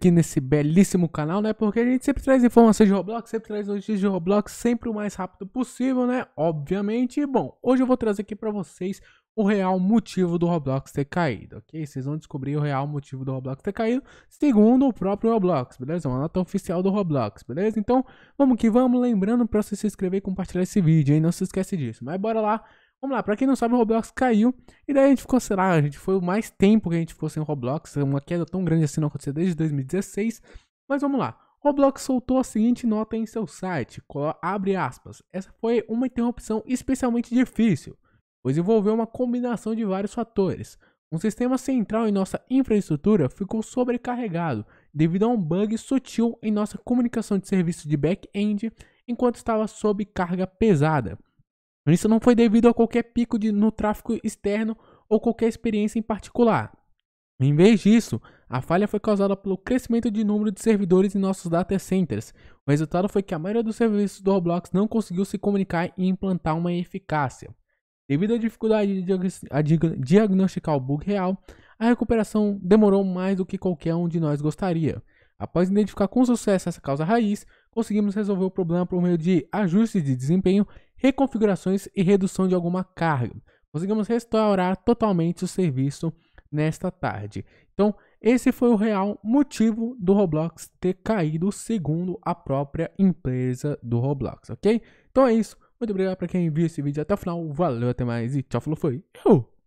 aqui nesse belíssimo canal, né? Porque a gente sempre traz informações de Roblox, sempre traz notícias de Roblox, sempre o mais rápido possível, né? Obviamente. bom, hoje eu vou trazer aqui para vocês o real motivo do Roblox ter caído, ok? Vocês vão descobrir o real motivo do Roblox ter caído, segundo o próprio Roblox, beleza? Uma nota oficial do Roblox, beleza? Então, vamos que vamos. Lembrando para você se inscrever e compartilhar esse vídeo, hein? Não se esquece disso. Mas bora lá Vamos lá, pra quem não sabe, o Roblox caiu. E daí a gente ficou, sei lá, a gente foi o mais tempo que a gente ficou sem Roblox. É uma queda tão grande assim não aconteceu desde 2016. Mas vamos lá. Roblox soltou a seguinte nota em seu site, abre aspas. Essa foi uma interrupção especialmente difícil, pois envolveu uma combinação de vários fatores. Um sistema central em nossa infraestrutura ficou sobrecarregado devido a um bug sutil em nossa comunicação de serviço de back-end enquanto estava sob carga pesada. Isso não foi devido a qualquer pico de, no tráfego externo ou qualquer experiência em particular. Em vez disso, a falha foi causada pelo crescimento de número de servidores em nossos data centers. O resultado foi que a maioria dos serviços do Roblox não conseguiu se comunicar e implantar uma eficácia. Devido à dificuldade de diagnosticar o bug real, a recuperação demorou mais do que qualquer um de nós gostaria. Após identificar com sucesso essa causa raiz, conseguimos resolver o problema por meio de ajustes de desempenho, reconfigurações e redução de alguma carga. Conseguimos restaurar totalmente o serviço nesta tarde. Então, esse foi o real motivo do Roblox ter caído, segundo a própria empresa do Roblox, ok? Então é isso. Muito obrigado para quem viu esse vídeo até o final. Valeu, até mais e tchau, falou, foi.